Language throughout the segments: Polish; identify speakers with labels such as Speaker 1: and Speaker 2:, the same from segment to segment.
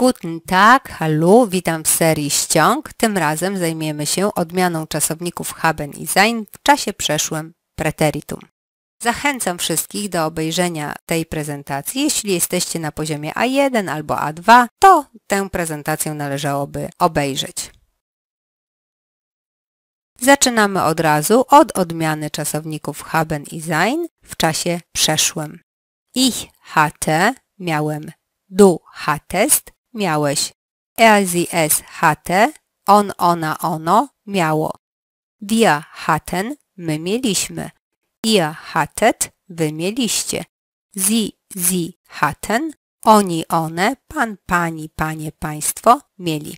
Speaker 1: Guten Tag, hallo, witam w serii ściąg. Tym razem zajmiemy się odmianą czasowników haben i sein w czasie przeszłym preteritum. Zachęcam wszystkich do obejrzenia tej prezentacji. Jeśli jesteście na poziomie A1 albo A2, to tę prezentację należałoby obejrzeć. Zaczynamy od razu od odmiany czasowników haben i sein w czasie przeszłym. Ich hatte miałem Du hattest, miałeś. Er, sie, es hatte, on, ona, ono miało. Wir hatten, my mieliśmy. Ihr hattet, wy mieliście. Sie, sie hatten, oni, one, pan, pani, panie, państwo mieli.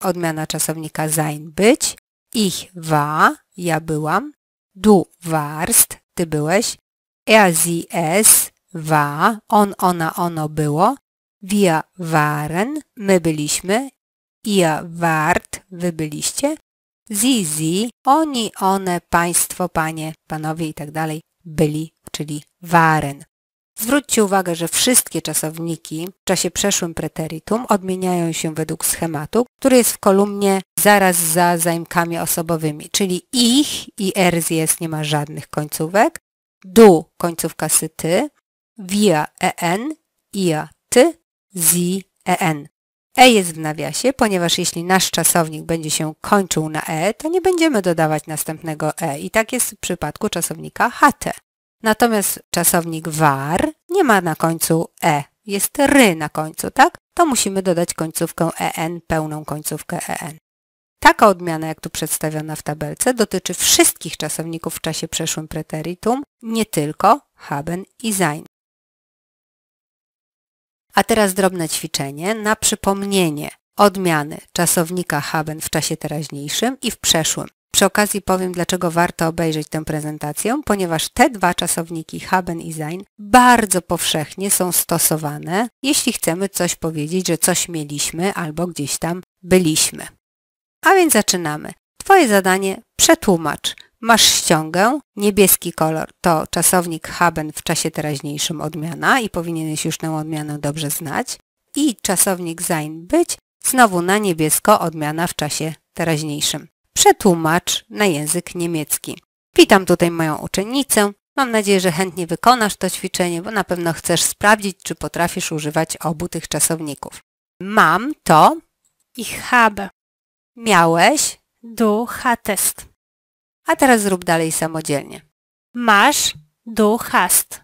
Speaker 1: Odmiana czasownika sein być. Ich war, ja byłam. Du warst, ty byłeś. Er, sie, es, war, on, ona, ono było. Wir waren, my byliśmy, ihr wart, wy byliście, sie, sie, oni, one, państwo, panie, panowie i tak dalej, byli, czyli waren. Zwróćcie uwagę, że wszystkie czasowniki w czasie przeszłym preteritum odmieniają się według schematu, który jest w kolumnie zaraz za zaimkami osobowymi, czyli ich i er jest, nie ma żadnych końcówek, du końcówka syty, wir en, ihr ty, zi, en. E jest w nawiasie, ponieważ jeśli nasz czasownik będzie się kończył na e, to nie będziemy dodawać następnego e i tak jest w przypadku czasownika HT. Natomiast czasownik var nie ma na końcu e, jest ry na końcu, tak? To musimy dodać końcówkę en, pełną końcówkę en. Taka odmiana, jak tu przedstawiona w tabelce, dotyczy wszystkich czasowników w czasie przeszłym preteritum, nie tylko haben i sein. A teraz drobne ćwiczenie na przypomnienie odmiany czasownika haben w czasie teraźniejszym i w przeszłym. Przy okazji powiem, dlaczego warto obejrzeć tę prezentację, ponieważ te dwa czasowniki haben i sein bardzo powszechnie są stosowane, jeśli chcemy coś powiedzieć, że coś mieliśmy albo gdzieś tam byliśmy. A więc zaczynamy. Twoje zadanie przetłumacz masz ściągę, niebieski kolor to czasownik haben w czasie teraźniejszym odmiana i powinieneś już tę odmianę dobrze znać i czasownik sein być znowu na niebiesko odmiana w czasie teraźniejszym. Przetłumacz na język niemiecki. Witam tutaj moją uczennicę. Mam nadzieję, że chętnie wykonasz to ćwiczenie, bo na pewno chcesz sprawdzić, czy potrafisz używać obu tych czasowników. Mam to ich habe. Miałeś du hattest. A teraz zrób dalej samodzielnie. Masz du hast.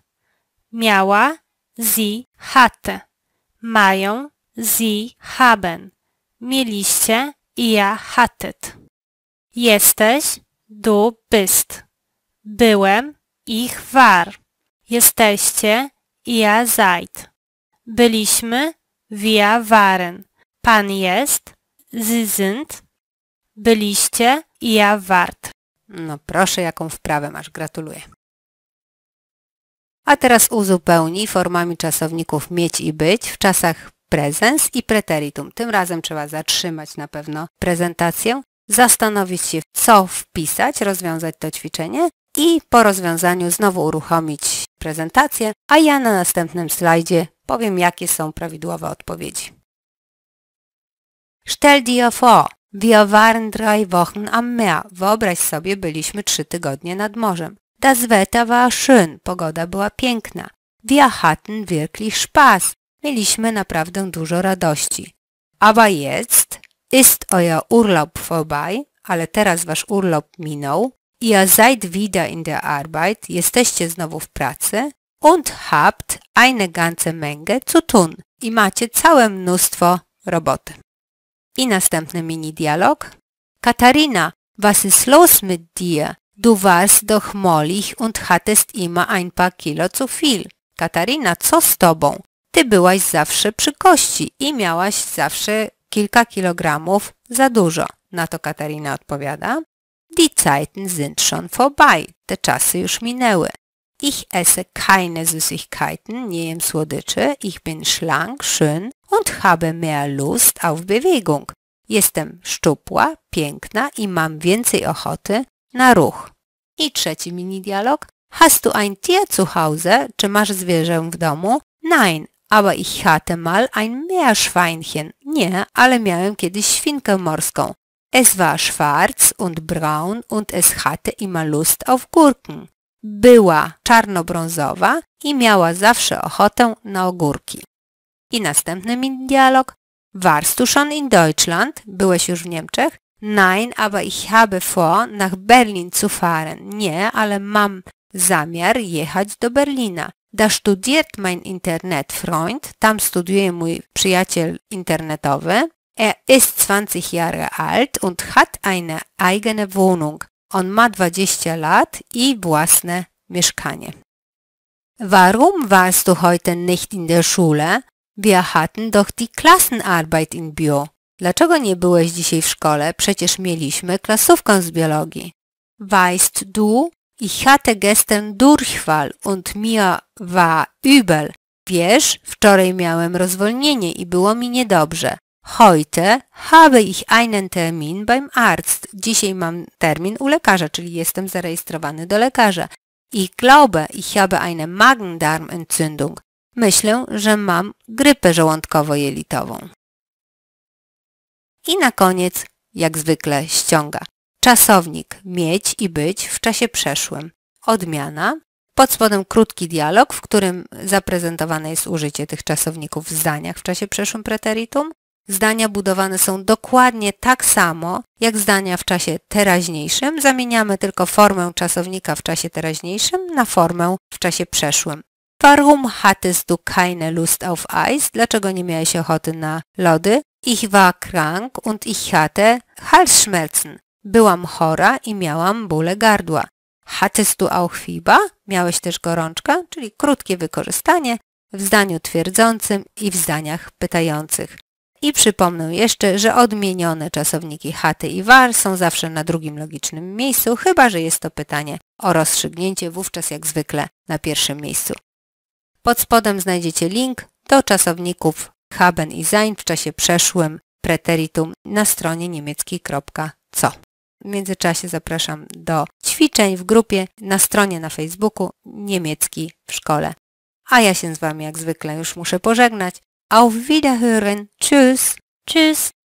Speaker 1: Miała sie hatte. Mają sie haben. Mieliście ja hattet. Jesteś du bist. Byłem ich war. Jesteście ja seid. Byliśmy wir waren. Pan jest, sie sind. Byliście ja wart. No proszę, jaką wprawę masz, gratuluję. A teraz uzupełnij formami czasowników mieć i być w czasach prezens i preteritum. Tym razem trzeba zatrzymać na pewno prezentację, zastanowić się, co wpisać, rozwiązać to ćwiczenie i po rozwiązaniu znowu uruchomić prezentację, a ja na następnym slajdzie powiem, jakie są prawidłowe odpowiedzi. Stell dir vor, Wir waren drei Wochen am Meer. Wyobraź sobie, byliśmy trzy tygodnie nad morzem. Das Wetter war schön. Pogoda była piękna. Wir hatten wirklich Spaß. Mieliśmy naprawdę dużo radości. Aber jetzt ist euer Urlaub vorbei, ale teraz wasz urlop minął. Ihr seid wieder in der Arbeit, jesteście znowu w pracy und habt eine ganze Menge zu tun i macie całe mnóstwo roboty. I następny mini dialog. was ist los mit dir? Du warst doch und hattest immer ein paar Kilo zu viel. Katarina, co z tobą? Ty byłaś zawsze przy kości i miałaś zawsze kilka kilogramów za dużo. Na to Katarina odpowiada. Die Zeiten sind schon vorbei. Te czasy już minęły. Ich esse keine Süßigkeiten, nie jem słodyczy. Ich bin schlank, schön und habe mehr Lust auf Bewegung. Jestem szczupła, piękna i mam więcej ochoty na ruch. I trzeci mini dialog. Hast du ein Tier zu Hause? Czy masz zwierzę w domu? Nein, aber ich hatte mal ein Meerschweinchen. Nie, ale miałem kiedyś świnkę morską. Es war schwarz und braun und es hatte immer Lust auf Gurken. Była czarnobrązowa i miała zawsze ochotę na ogórki. I następny dialog. Warst du schon in Deutschland? Byłeś już w Niemczech? Nein, aber ich habe vor, nach Berlin zu fahren. Nie, ale mam zamiar jechać do Berlina. Da studiert mein Internetfreund. Tam studiuje mój przyjaciel internetowy. Er ist 20 Jahre alt und hat eine eigene Wohnung. On ma 20 lat i własne mieszkanie. Warum warst du heute nicht in der Schule? Wir hatten doch die Klassenarbeit in Bio. Dlaczego nie byłeś dzisiaj w szkole? Przecież mieliśmy klasówkę z biologii. Weißt du, ich hatte gestern Durchfall und mir war übel. Wiesz, wczoraj miałem rozwolnienie i było mi niedobrze. Heute habe ich einen Termin beim Arzt. Dzisiaj mam termin u lekarza, czyli jestem zarejestrowany do lekarza. Ich glaube, ich habe eine Magen-Darm-Entzündung. Myślę, że mam grypę żołądkowo-jelitową. I na koniec, jak zwykle, ściąga. Czasownik mieć i być w czasie przeszłym. Odmiana. Pod spodem krótki dialog, w którym zaprezentowane jest użycie tych czasowników w zdaniach w czasie przeszłym preteritum. Zdania budowane są dokładnie tak samo, jak zdania w czasie teraźniejszym. Zamieniamy tylko formę czasownika w czasie teraźniejszym na formę w czasie przeszłym. Warum hattest du keine Lust auf Eis? Dlaczego nie miałeś ochoty na lody? Ich war krank und ich hatte Halsschmerzen. Byłam chora i miałam bóle gardła. Hattest du auch Fieber? Miałeś też gorączkę, czyli krótkie wykorzystanie w zdaniu twierdzącym i w zdaniach pytających. I przypomnę jeszcze, że odmienione czasowniki haty i war są zawsze na drugim logicznym miejscu, chyba że jest to pytanie o rozstrzygnięcie, wówczas jak zwykle na pierwszym miejscu. Pod spodem znajdziecie link do czasowników haben i sein w czasie przeszłym preteritum na stronie niemiecki.co. W międzyczasie zapraszam do ćwiczeń w grupie na stronie na Facebooku Niemiecki w szkole. A ja się z Wami jak zwykle już muszę pożegnać. Auf Wiederhören. Tschüss. Tschüss.